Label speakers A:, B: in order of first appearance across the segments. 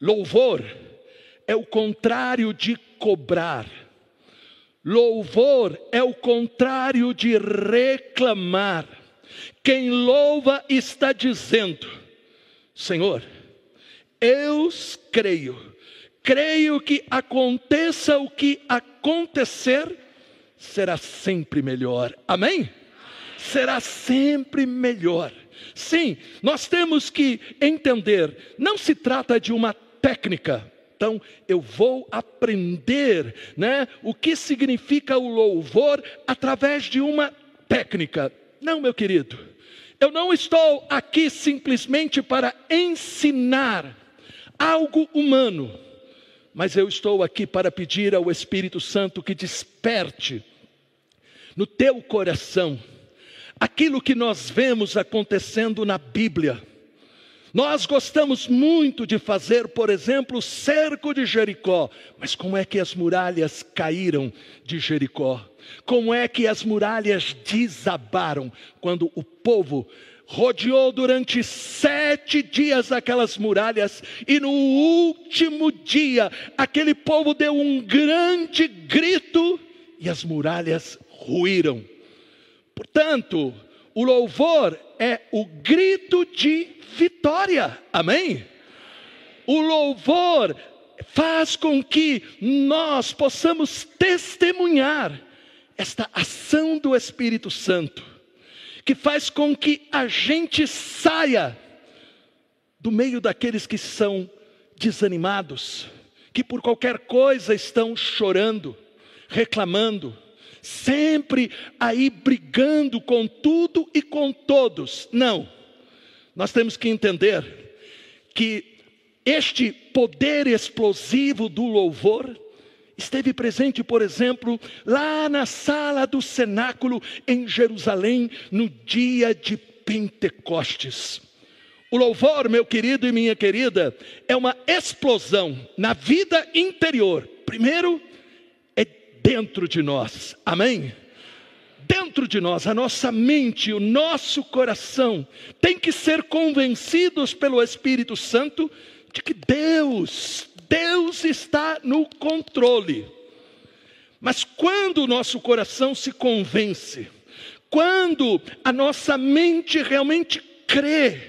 A: Louvor é o contrário de cobrar. Louvor é o contrário de reclamar. Quem louva está dizendo: Senhor, eu creio, creio que aconteça o que acontecer, será sempre melhor. Amém? Será sempre melhor. Sim, nós temos que entender: não se trata de uma técnica. Então, eu vou aprender né, o que significa o louvor através de uma técnica. Não, meu querido, eu não estou aqui simplesmente para ensinar algo humano, mas eu estou aqui para pedir ao Espírito Santo que desperte no teu coração aquilo que nós vemos acontecendo na Bíblia nós gostamos muito de fazer, por exemplo, o cerco de Jericó, mas como é que as muralhas caíram de Jericó? Como é que as muralhas desabaram quando o povo rodeou durante sete dias aquelas muralhas, e no último dia, aquele povo deu um grande grito e as muralhas ruíram. Portanto, o louvor é o grito de vitória. Amém? O louvor faz com que nós possamos testemunhar esta ação do Espírito Santo, que faz com que a gente saia do meio daqueles que são desanimados, que por qualquer coisa estão chorando, reclamando, sempre aí brigando com tudo e com todos. Não. Nós temos que entender que este poder explosivo do louvor esteve presente, por exemplo, lá na sala do cenáculo em Jerusalém, no dia de Pentecostes. O louvor, meu querido e minha querida, é uma explosão na vida interior. Primeiro, dentro de nós. Amém? Dentro de nós, a nossa mente, o nosso coração, tem que ser convencidos pelo Espírito Santo de que Deus, Deus está no controle. Mas quando o nosso coração se convence, quando a nossa mente realmente crê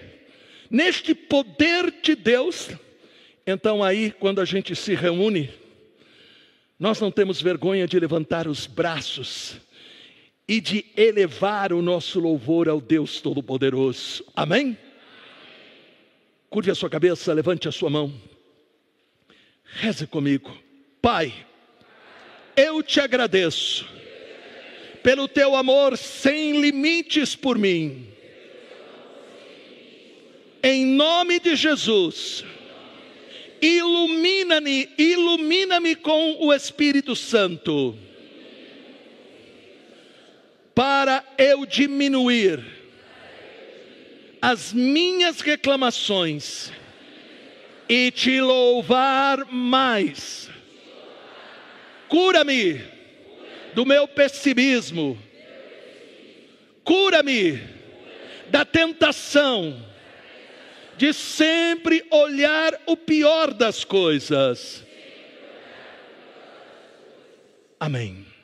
A: neste poder de Deus, então aí, quando a gente se reúne, nós não temos vergonha de levantar os braços e de elevar o nosso louvor ao Deus Todo-Poderoso. Amém? Curve a sua cabeça, levante a sua mão. Reze comigo. Pai, eu te agradeço pelo teu amor sem limites por mim. Em nome de Jesus, ilumina ilumina-me, ilumina-me com o Espírito Santo, para eu diminuir as minhas reclamações e te louvar mais. Cura-me do meu pessimismo, cura-me da tentação de sempre olhar o pior das coisas. Amém.